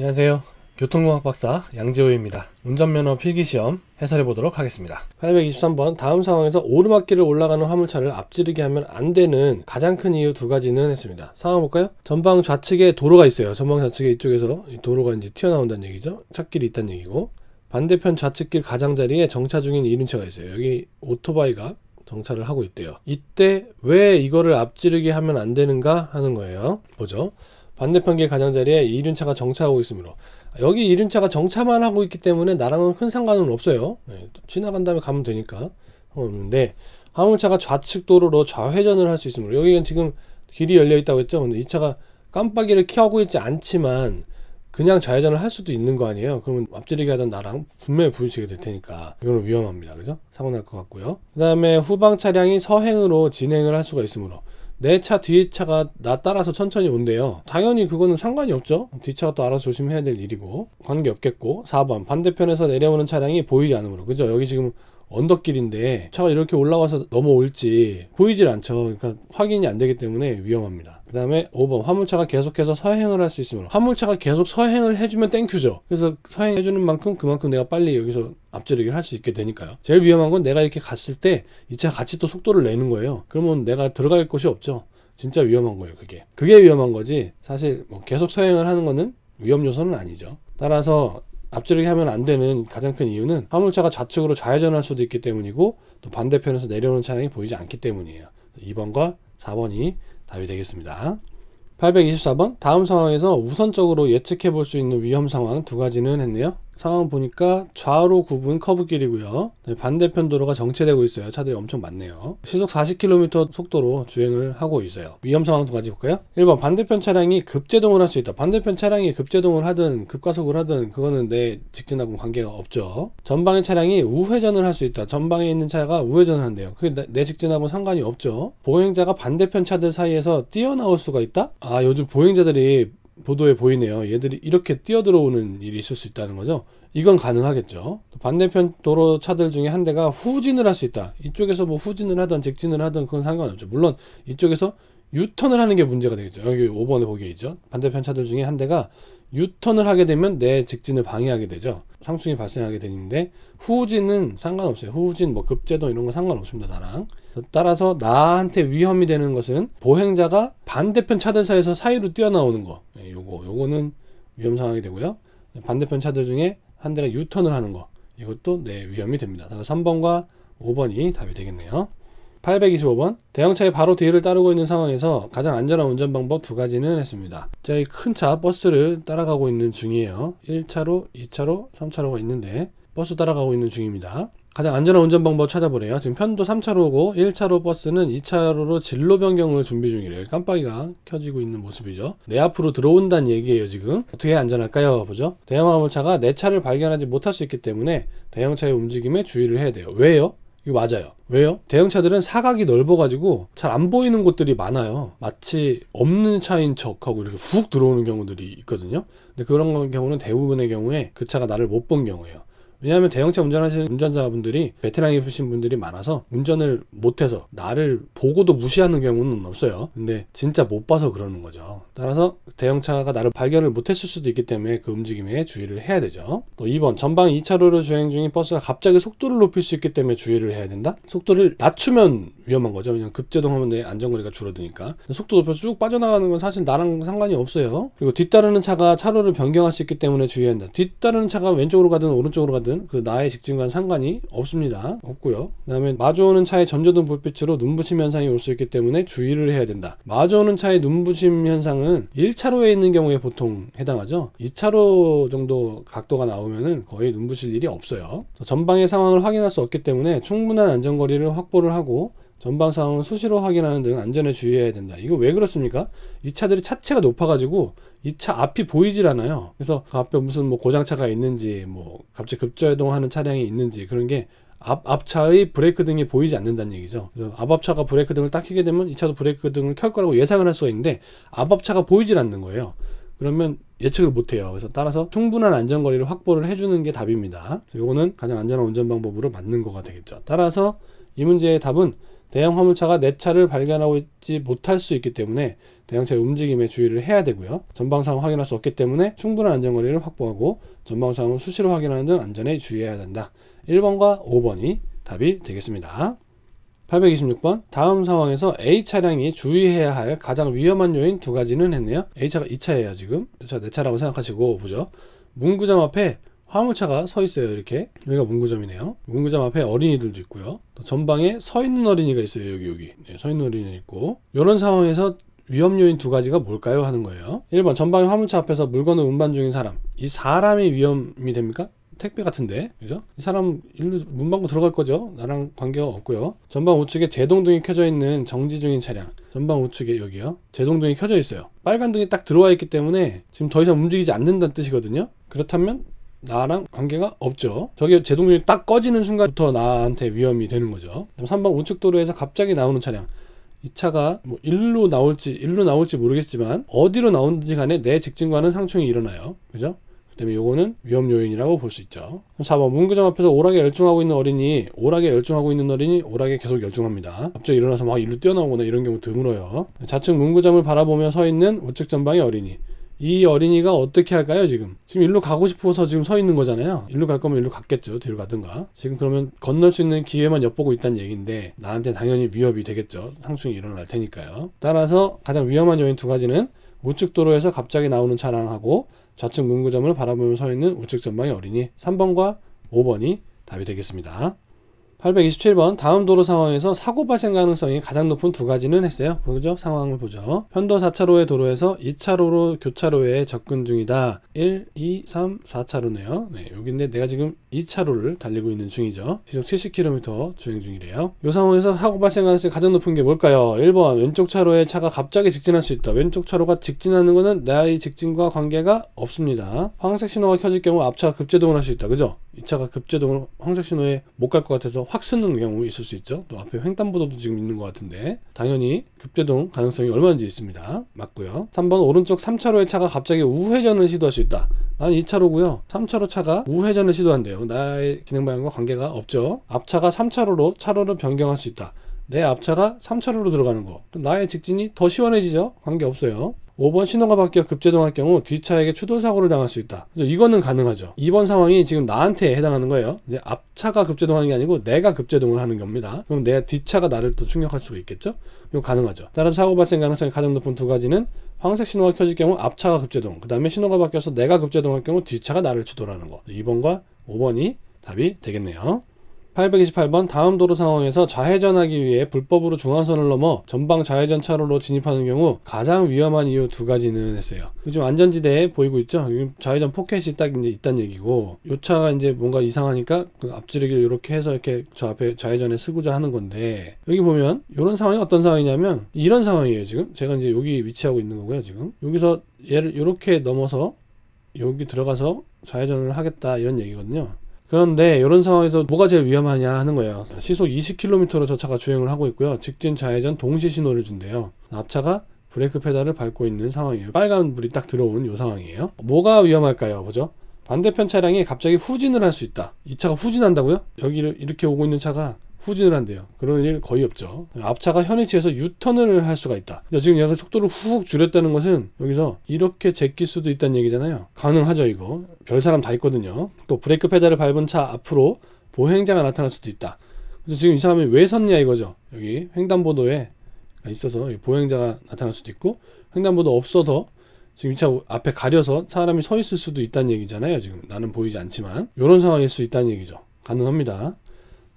안녕하세요. 교통공학 박사 양지호입니다 운전면허 필기시험 해설해 보도록 하겠습니다. 823번 다음 상황에서 오르막길을 올라가는 화물차를 앞지르게 하면 안 되는 가장 큰 이유 두 가지는 했습니다. 상황 볼까요? 전방 좌측에 도로가 있어요. 전방 좌측에 이쪽에서 도로가 이제 튀어나온다는 얘기죠. 찻길이 있다는 얘기고 반대편 좌측길 가장자리에 정차 중인 이륜차가 있어요. 여기 오토바이가 정차를 하고 있대요. 이때 왜 이거를 앞지르게 하면 안 되는가 하는 거예요. 보죠. 반대편 길 가장자리에 이륜차가 정차하고 있으므로 여기 이륜차가 정차만 하고 있기 때문에 나랑은 큰 상관은 없어요 네, 지나간 다음에 가면 되니까 없는데 네, 화물차가 좌측 도로로 좌회전을 할 수 있으므로 여기는 지금 길이 열려 있다고 했죠 근데 이 차가 깜빡이를 켜고 있지 않지만 그냥 좌회전을 할 수도 있는 거 아니에요 그러면 앞지르게 하던 나랑 분명히 부딪히게 될 테니까 이건 위험합니다 그죠 사고 날 것 같고요 그 다음에 후방 차량이 서행으로 진행을 할 수가 있으므로 내차 뒤에 차가 나 따라서 천천히 온대요. 당연히 그거는 상관이 없죠. 뒤차가 또 알아서 조심해야 될 일이고 관계 없겠고 4번 반대편에서 내려오는 차량이 보이지 않으므로 그죠? 여기 지금 언덕길인데 차가 이렇게 올라와서 넘어올지 보이질 않죠. 그러니까 확인이 안 되기 때문에 위험합니다. 그 다음에 5번 화물차가 계속해서 서행을 할 수 있으므로 화물차가 계속 서행을 해주면 땡큐죠. 그래서 서행해주는 만큼 그만큼 내가 빨리 여기서 앞자리를할 수 있게 되니까요. 제일 위험한 건 내가 이렇게 갔을 때 이 차 같이 또 속도를 내는 거예요. 그러면 내가 들어갈 곳이 없죠. 진짜 위험한 거예요, 그게. 그게 위험한 거지. 사실 뭐 계속 서행을 하는 거는 위험 요소는 아니죠. 따라서 앞지르게 하면 안 되는 가장 큰 이유는 화물차가 좌측으로 좌회전할 수도 있기 때문이고 또 반대편에서 내려오는 차량이 보이지 않기 때문이에요. 2번과 4번이 답이 되겠습니다. 824번 다음 상황에서 우선적으로 예측해 볼 수 있는 위험 상황 두 가지는 했네요. 상황 보니까 좌로 구분 커브길이고요. 네, 반대편 도로가 정체되고 있어요. 차들이 엄청 많네요. 시속 40km 속도로 주행을 하고 있어요. 위험 상황 두 가지 볼까요? 1번 반대편 차량이 급제동을 할 수 있다. 반대편 차량이 급제동을 하든 급가속을 하든 그거는 내직진하고 관계가 없죠. 전방의 차량이 우회전을 할 수 있다. 전방에 있는 차가 우회전을 한대요. 그게 내, 내직진하고 상관이 없죠. 보행자가 반대편 차들 사이에서 뛰어나올 수가 있다? 아 요즘 보행자들이 보도에 보이네요. 얘들이 이렇게 뛰어들어오는 일이 있을 수 있다는 거죠. 이건 가능하겠죠. 반대편 도로 차들 중에 한 대가 후진을 할 수 있다. 이쪽에서 뭐 후진을 하든 직진을 하든 그건 상관없죠. 물론 이쪽에서 유턴을 하는 게 문제가 되겠죠. 여기 5번에 보게 있죠. 반대편 차들 중에 한 대가 유턴을 하게 되면 내 직진을 방해하게 되죠. 상충이 발생하게 되는데 후진은 상관없어요. 후진 뭐급제도 이런 거 상관없습니다. 나랑. 따라서 나한테 위험이 되는 것은 보행자가 반대편 차들 사이에서 사이로 뛰어나오는 거. 예, 요거 요거는 위험 상황이 되고요. 반대편 차들 중에 한 대가 유턴을 하는 거. 이것도 내 위험이 됩니다. 따라서 3번과 5번이 답이 되겠네요. 825번 대형차의 바로 뒤를 따르고 있는 상황에서 가장 안전한 운전 방법 두 가지는 했습니다. 저희 큰 차 버스를 따라가고 있는 중이에요. 1차로, 2차로, 3차로가 있는데 버스 따라가고 있는 중입니다. 가장 안전한 운전 방법 찾아보래요. 지금 편도 3차로고 1차로 버스는 2차로로 진로 변경을 준비 중이래요. 깜빡이가 켜지고 있는 모습이죠. 내 앞으로 들어온다는 얘기예요, 지금. 어떻게 안전할까요? 보죠. 대형 화물차가 내 차를 발견하지 못할 수 있기 때문에 대형차의 움직임에 주의를 해야 돼요. 왜요? 이거 맞아요. 왜요? 대형차들은 사각이 넓어가지고 잘 안 보이는 곳들이 많아요. 마치 없는 차인 척하고 이렇게 훅 들어오는 경우들이 있거든요. 근데 그런 경우는 대부분의 경우에 그 차가 나를 못 본 경우예요. 왜냐하면 대형차 운전하시는 운전자분들이 베테랑이 푸신 분들이 많아서 운전을 못해서 나를 보고도 무시하는 경우는 없어요 근데 진짜 못 봐서 그러는 거죠 따라서 대형차가 나를 발견을 못했을 수도 있기 때문에 그 움직임에 주의를 해야 되죠 또 2번 전방 2차로를 주행 중인 버스가 갑자기 속도를 높일 수 있기 때문에 주의를 해야 된다 속도를 낮추면 위험한 거죠 그냥 급제동하면 내 안전거리가 줄어드니까 속도 높여 쭉 빠져나가는 건 사실 나랑 상관이 없어요 그리고 뒤따르는 차가 차로를 변경할 수 있기 때문에 주의한다 뒤따르는 차가 왼쪽으로 가든 오른쪽으로 가든 뭐든 그 나의 직진과 는 상관이 없습니다. 없고요. 그 다음에 마주오는 차의 전조등 불빛으로 눈부심 현상이 올 수 있기 때문에 주의를 해야 된다. 마주오는 차의 눈부심 현상은 1차로에 있는 경우에 보통 해당하죠. 2차로 정도 각도가 나오면은 거의 눈부실 일이 없어요. 전방의 상황을 확인할 수 없기 때문에 충분한 안전거리를 확보를 하고 전방 상황을 수시로 확인하는 등 안전에 주의해야 된다. 이거 왜 그렇습니까? 이 차들이 차체가 높아가지고 이 차 앞이 보이질 않아요. 그래서 그 앞에 무슨 뭐 고장차가 있는지 뭐 갑자기 급제동하는 차량이 있는지 그런 게 앞, 앞차의 브레이크 등이 보이지 않는다는 얘기죠. 앞앞차가 브레이크 등을 딱 켜게 되면 이 차도 브레이크 등을 켤 거라고 예상을 할 수가 있는데 앞앞차가 보이질 않는 거예요. 그러면 예측을 못해요. 그래서 따라서 충분한 안전거리를 확보를 해주는 게 답입니다. 이거는 가장 안전한 운전 방법으로 맞는 거가 되겠죠. 따라서 이 문제의 답은 대형 화물차가 내 차를 발견하고 있지 못할 수 있기 때문에 대형차의 움직임에 주의를 해야 되고요. 전방 상황 확인할 수 없기 때문에 충분한 안전거리를 확보하고 전방 상황을 수시로 확인하는 등 안전에 주의해야 된다. 1번과 5번이 답이 되겠습니다. 826번 다음 상황에서 A 차량이 주의해야 할 가장 위험한 요인 두 가지는 했네요. A 차가 2차예요 지금. 자, 내 차라고 생각하시고 보죠. 문구점 앞에 화물차가 서 있어요 이렇게 여기가 문구점이네요 문구점 앞에 어린이들도 있고요 전방에 서 있는 어린이가 있어요 여기 여기 네, 서 있는 어린이 있고 이런 상황에서 위험 요인 두 가지가 뭘까요 하는 거예요 1번 전방에 화물차 앞에서 물건을 운반 중인 사람 이 사람이 위험이 됩니까? 택배 같은데 그죠? 이 사람 일로 문방구 들어갈 거죠 나랑 관계가 없고요 전방 우측에 제동등이 켜져 있는 정지 중인 차량 전방 우측에 여기요 제동등이 켜져 있어요 빨간 등이 딱 들어와 있기 때문에 지금 더 이상 움직이지 않는다는 뜻이거든요 그렇다면 나랑 관계가 없죠. 저게 제동력이 딱 꺼지는 순간부터 나한테 위험이 되는 거죠. 3번 우측 도로에서 갑자기 나오는 차량. 이 차가 뭐 일로 나올지 일로 나올지 모르겠지만 어디로 나온지 간에 내 직진과는 상충이 일어나요. 그죠? 그다음에 요거는 위험 요인이라고 볼 수 있죠. 4번 문구점 앞에서 오락에 열중하고 있는 어린이 오락에 열중하고 있는 어린이 오락에 계속 열중합니다. 갑자기 일어나서 막 일로 뛰어나오거나 이런 경우 드물어요. 좌측 문구점을 바라보며 서 있는 우측 전방의 어린이 이 어린이가 어떻게 할까요 지금 지금 일로 가고 싶어서 지금 서 있는 거잖아요 일로 갈 거면 일로 갔겠죠 뒤로 가든가 지금 그러면 건널 수 있는 기회만 엿보고 있다는 얘기인데 나한테 당연히 위협이 되겠죠 상충이 일어날 테니까요 따라서 가장 위험한 요인 두 가지는 우측 도로에서 갑자기 나오는 차랑하고 좌측 문구점을 바라보며 서 있는 우측 전방의 어린이 3번과 5번이 답이 되겠습니다 827번 다음 도로 상황에서 사고 발생 가능성이 가장 높은 두 가지는 했어요. 보죠. 상황을 보죠. 편도 4차로의 도로에서 2차로로 교차로에 접근 중이다. 1, 2, 3, 4차로네요. 네, 여기인데 내가 지금 2차로를 달리고 있는 중이죠. 지속 70km 주행 중이래요. 이 상황에서 사고 발생 가능성이 가장 높은 게 뭘까요? 1번 왼쪽 차로에 차가 갑자기 직진할 수 있다. 왼쪽 차로가 직진하는 것은 나의 직진과 관계가 없습니다. 황색 신호가 켜질 경우 앞차가 급제동을 할 수 있다. 그죠? 이 차가 급제동을 황색 신호에 못 갈 것 같아서 확 쓰는 경우 있을 수 있죠. 또 앞에 횡단보도도 지금 있는 것 같은데 당연히 급제동 가능성이 얼마인지 있습니다. 맞고요. 3번 오른쪽 3차로의 차가 갑자기 우회전을 시도할 수 있다. 난 2차로고요. 3차로 차가 우회전을 시도한대요. 나의 진행 방향과 관계가 없죠. 앞차가 3차로로 차로를 변경할 수 있다. 내 앞차가 3차로로 들어가는 거. 나의 직진이 더 시원해지죠? 관계없어요. 5번 신호가 바뀌어 급제동할 경우 뒷차에게 추돌사고를 당할 수 있다. 그래서 이거는 가능하죠. 2번 상황이 지금 나한테 해당하는 거예요. 이제 앞차가 급제동하는 게 아니고 내가 급제동을 하는 겁니다. 그럼 내 뒷차가 나를 또 충격할 수가 있겠죠? 이거 가능하죠. 따라서 사고 발생 가능성이 가장 높은 두 가지는 황색 신호가 켜질 경우 앞차가 급제동, 그 다음에 신호가 바뀌어서 내가 급제동할 경우 뒷차가 나를 추돌하는 거. 2번과 5번이 답이 되겠네요. 828번 다음 도로 상황에서 좌회전하기 위해 불법으로 중앙선을 넘어 전방 좌회전 차로로 진입하는 경우 가장 위험한 이유 두 가지는 했어요. 요즘 안전지대에 보이고 있죠. 좌회전 포켓이 딱 이제 있단 얘기고 요 차가 이제 뭔가 이상하니까 그 앞지르기를 이렇게 해서 이렇게 저 앞에 좌회전에 쓰고자 하는 건데 여기 보면 이런 상황이 어떤 상황이냐면 이런 상황이에요 지금 제가 이제 여기 위치하고 있는 거고요 지금 여기서 얘를 이렇게 넘어서 여기 들어가서 좌회전을 하겠다 이런 얘기거든요. 그런데 이런 상황에서 뭐가 제일 위험하냐 하는 거예요. 시속 20km로 저 차가 주행을 하고 있고요. 직진 좌회전 동시 신호를 준대요. 앞차가 브레이크 페달을 밟고 있는 상황이에요. 빨간 불이 딱 들어온 이 상황이에요. 뭐가 위험할까요? 보죠. 반대편 차량이 갑자기 후진을 할 수 있다. 이 차가 후진한다고요? 여기를 이렇게 오고 있는 차가 후진을 한대요. 그런 일 거의 없죠. 앞차가 현위치에서 유턴을 할 수가 있다. 그러니까 지금 약간 속도를 훅 줄였다는 것은 여기서 이렇게 제낄 수도 있다는 얘기잖아요. 가능하죠 이거. 별 사람 다 있거든요. 또 브레이크 페달을 밟은 차 앞으로 보행자가 나타날 수도 있다. 그래서 지금 이 사람이 왜 섰냐 이거죠. 여기 횡단보도에 있어서 보행자가 나타날 수도 있고 횡단보도 없어서 지금 이 차 앞에 가려서 사람이 서 있을 수도 있다는 얘기잖아요. 지금 나는 보이지 않지만 이런 상황일 수 있다는 얘기죠. 가능합니다.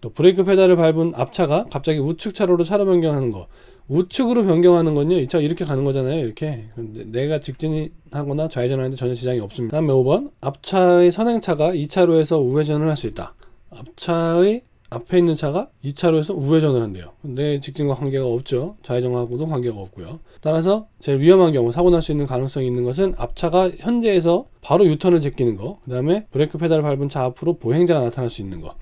또 브레이크 페달을 밟은 앞차가 갑자기 우측 차로로 차로 변경하는 거 우측으로 변경하는 건요 이 차 이렇게 가는 거잖아요 이렇게 근데 내가 직진하거나 좌회전하는데 전혀 지장이 없습니다 다음에 5번 앞차의 선행차가 2차로에서 우회전을 할 수 있다 앞차의 앞에 있는 차가 2차로에서 우회전을 한대요 근데 직진과 관계가 없죠 좌회전하고도 관계가 없고요 따라서 제일 위험한 경우 사고 날 수 있는 가능성이 있는 것은 앞차가 현재에서 바로 유턴을 제끼는 거 그 다음에 브레이크 페달을 밟은 차 앞으로 보행자가 나타날 수 있는 거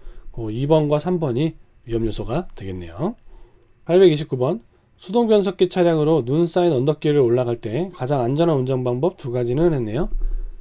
2번과 어, 3번이 위험 요소가 되겠네요. 829번 수동 변속기 차량으로 눈 쌓인 언덕길을 올라갈 때 가장 안전한 운전 방법 두 가지는 했네요.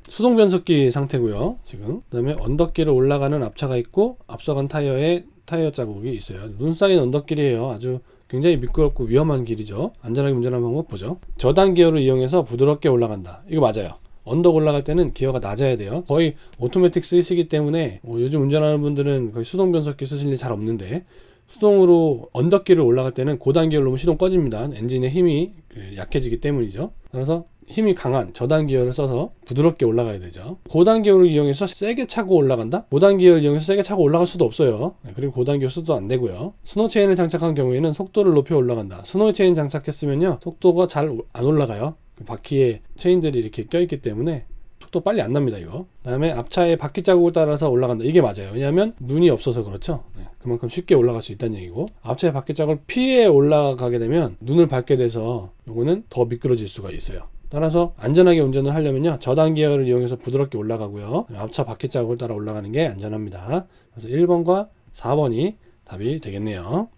수동 변속기 상태고요. 지금 그다음에 언덕길을 올라가는 앞차가 있고 앞서간 타이어에 타이어 자국이 있어요. 눈 쌓인 언덕길이에요. 아주 굉장히 미끄럽고 위험한 길이죠. 안전하게 운전하는 방법 보죠. 저단 기어를 이용해서 부드럽게 올라간다. 이거 맞아요. 언덕 올라갈 때는 기어가 낮아야 돼요 거의 오토매틱 쓰시기 때문에 어, 요즘 운전하는 분들은 거의 수동 변속기 쓰실 일 잘 없는데 수동으로 언덕길을 올라갈 때는 고단기어로 오면 시동 꺼집니다 엔진의 힘이 그 약해지기 때문이죠 그래서 힘이 강한 저단기어를 써서 부드럽게 올라가야 되죠 고단기어를 이용해서 세게 차고 올라간다? 고단기어를 이용해서 세게 차고 올라갈 수도 없어요 네, 그리고 고단기어 수도 안 되고요 스노체인을 장착한 경우에는 속도를 높여 올라간다 스노체인 장착했으면요 속도가 잘 안 올라가요 그 바퀴에 체인들이 이렇게 껴있기 때문에 속도 빨리 안 납니다 이거 그 다음에 앞차의 바퀴 자국을 따라서 올라간다 이게 맞아요 왜냐하면 눈이 없어서 그렇죠 네, 그만큼 쉽게 올라갈 수 있다는 얘기고 앞차의 바퀴 자국을 피해 올라가게 되면 눈을 밟게 돼서 이거는더 미끄러질 수가 있어요 따라서 안전하게 운전을 하려면요 저단 기어를 이용해서 부드럽게 올라가고요 앞차 바퀴 자국을 따라 올라가는 게 안전합니다 그래서 1번과 4번이 답이 되겠네요